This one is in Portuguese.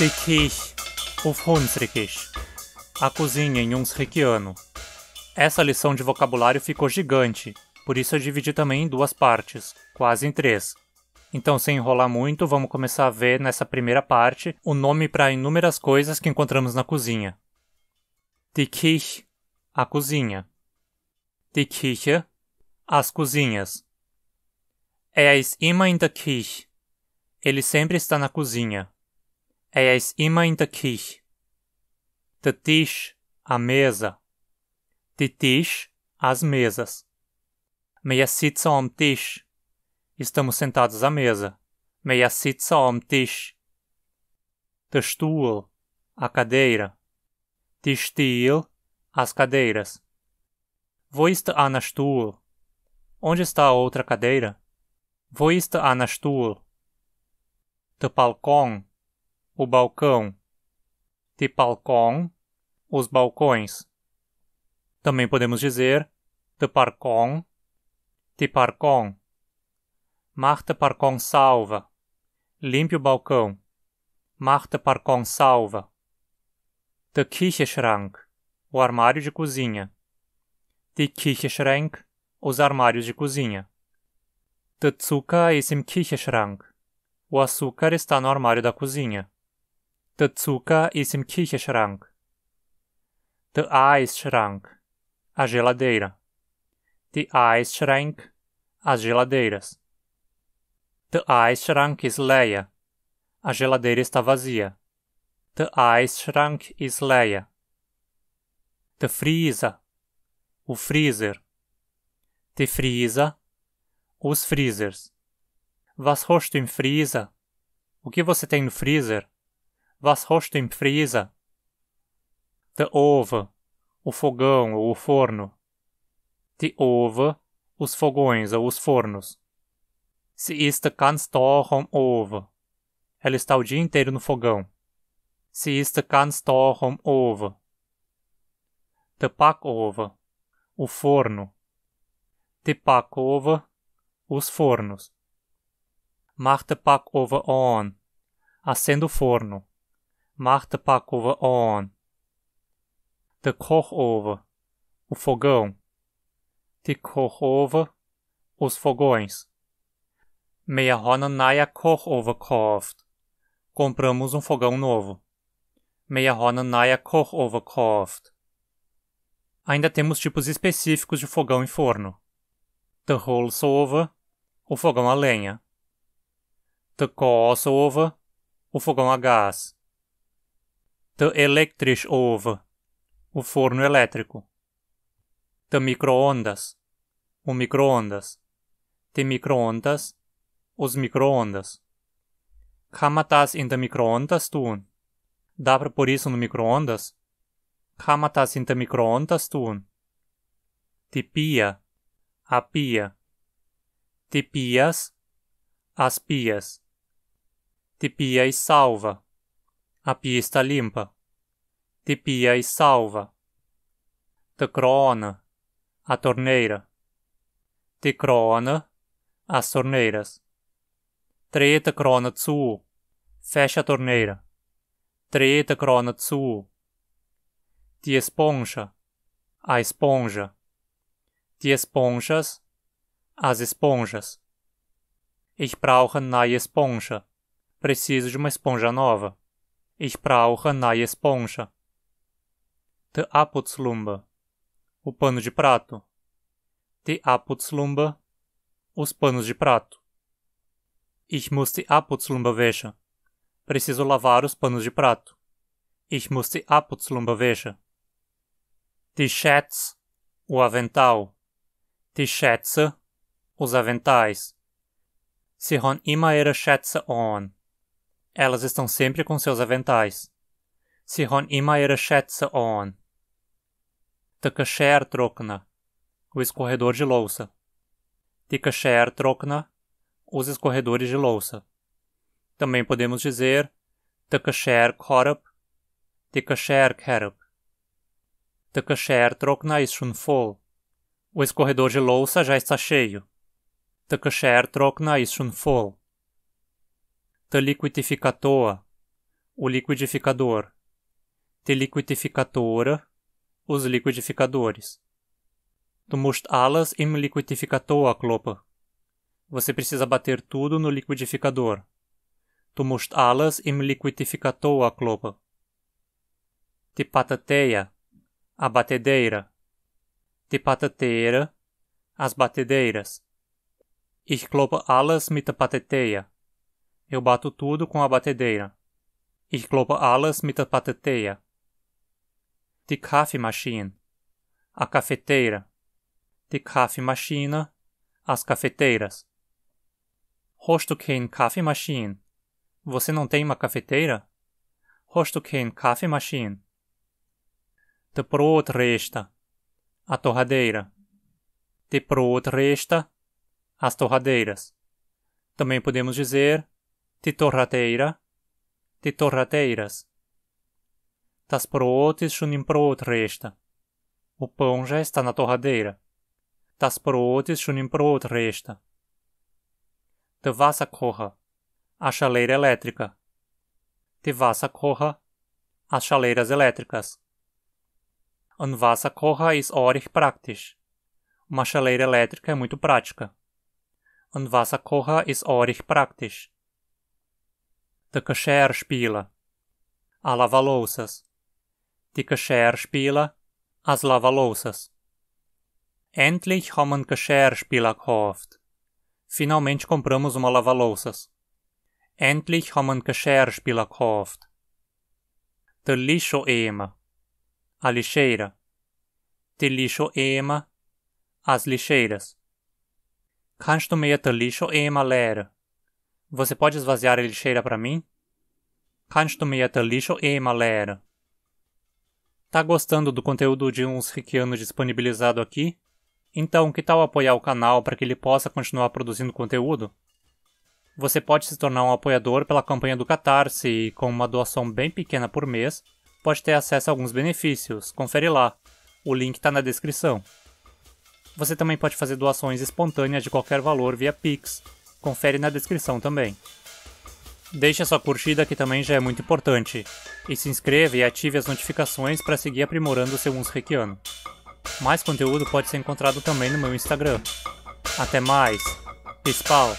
Tekich o Hunsrikish, A Cozinha em Hunsrikiano. Essa lição de vocabulário ficou gigante, por isso eu dividi também em duas partes, quase em três. Então, sem enrolar muito, vamos começar a ver nessa primeira parte o nome para inúmeras coisas que encontramos na cozinha. Tikish, a cozinha. Tikisha, as cozinhas. Er ist immer in der Küche. Ele sempre está na cozinha. Er ist immer in der Küche. Der Tisch, a mesa. The Tisch, as mesas. Meia sitzam am Tisch. Estamos sentados à mesa. Meia sitzam am Tisch. Der Stuhl, a cadeira. Die Stiel, as cadeiras. Wo ist Anna Stuhl? Onde está a outra cadeira? Wo ist Anna Stuhl? Der Balkon, o balcão. Tipalcon, os balcões. Também podemos dizer Teparcon, parkon. Marta Parcon salva. Limpe o balcão. Marta Parcon salva. The Küchenschrank, o armário de cozinha. Die Küchenschrank, os armários de cozinha. Der Zucker ist im Küchenschrank. O açúcar está no armário da cozinha. Der Zucker ist im Küchenschrank. Der Eisschrank, a geladeira. The Eisschrank, as geladeiras. The Eisschrank is leia. A geladeira está vazia. The Eisschrank is leia. The Freezer, o freezer. The Freezer, os freezers. Was hast du im Freezer? O que você tem no freezer? Was hast im Frieza? The oven, o fogão ou o forno. The oven, os fogões ou os fornos. Se ist ganz doch am oven. Ela está o dia inteiro no fogão. Se ist ganz doch am oven. The Packoven, o forno. The pack Packoven, os fornos. Mach the Packoven on. Acenda o forno. Marta Pakova on. The cook over. O fogão. The cook over. Os fogões. Meia Rona Naya cook over Compramos um fogão novo. Meia Rona Naya cook over Ainda temos tipos específicos de fogão e forno. The whole over. O fogão a lenha. The coals over. O fogão a gás. The Electric oven, o forno elétrico. The microondas, o microondas. The microondas, os microondas. Kann in the microondas tun? Dá para pôr isso no microondas? Kann in the microondas tun? The pia, a pia. The pias, as pias. The pia e salva. A pista limpa. de pia e salva. de croona. A torneira. de croona. As torneiras. Treta crona tsu. Fecha a torneira. Treta crona tsu. de esponja. A esponja. de esponjas. As esponjas. Ich brauche neue Esponja. Preciso de uma esponja nova. Ich brauche neue Esponja. Te aputzlumba. O pano de prato. Te aputzlumba. Os panos de prato. Ich muss die Aputzlumba wäsche. Preciso lavar os panos de prato. Ich muss die Aputzlumba wäsche. Die Schätz. O avental. Die Schätze. Os aventais. Se hon ima era schätze on. Elas estão sempre com seus aventais. Sihon haben immer ihre Schätze an. Der trokna, o escorredor de louça. Die trokna, os escorredores de louça. Também podemos dizer der Kascherkorb, die Kascherkerb. Der trokna ist schon voll. O escorredor de louça já está cheio. Der trokna ist schon voll liquidificatóa, o liquidificador. Teliquidificatoura, os liquidificadores. tu musst alles im Liquidificatoa kloppen. Você precisa bater tudo no liquidificador. tu musst alles im Liquidificatoa kloppen. te patateia, a batedeira. te patateira, as batedeiras. Ich kloppe alles mit der Patateia. Eu bato tudo com a batedeira. Ich kloppe alles mit der Pateteia. Die Kaffeemaschine. A cafeteira. Die Kaffeemaschine. As cafeteiras. du kein Kaffeemaschine. Você não tem uma cafeteira? du kein Kaffeemaschine. De Brotresta. A torradeira. De Brotresta. As torradeiras. Também podemos dizer titorrateira, titorrateiras. Tas prootes un improot resta. O pão já está na torradeira. Tas prootes un improot resta. Devassa corra. A chaleira elétrica. Devassa corra. As chaleiras elétricas. An vassa corra is orich praktisch. Uma chaleira elétrica é muito prática. An vassa corra is orich praktisch. de kasher spila. A lavalousas. Die kasher spila, as lavalousas. Endlich haben kasher spila gekauft. Finalmente compramos uma lavalousas. Endlich haben kasher spila gekauft. Der Lixo-Ema. A lixeira. Die Lixo-Ema, as lixeiras. Kannst du mir der Lixo-Ema lehren? Você pode esvaziar a lixeira para mim? Kannst du mir das Lixo Tá gostando do conteúdo de uns riquianos disponibilizado aqui? Então, que tal apoiar o canal para que ele possa continuar produzindo conteúdo? Você pode se tornar um apoiador pela campanha do Catarse e, com uma doação bem pequena por mês, pode ter acesso a alguns benefícios. Confere lá. O link está na descrição. Você também pode fazer doações espontâneas de qualquer valor via Pix, Confere na descrição também. Deixe a sua curtida que também já é muito importante. E se inscreva e ative as notificações para seguir aprimorando o seu uns reikiano. Mais conteúdo pode ser encontrado também no meu Instagram. Até mais! Pispal!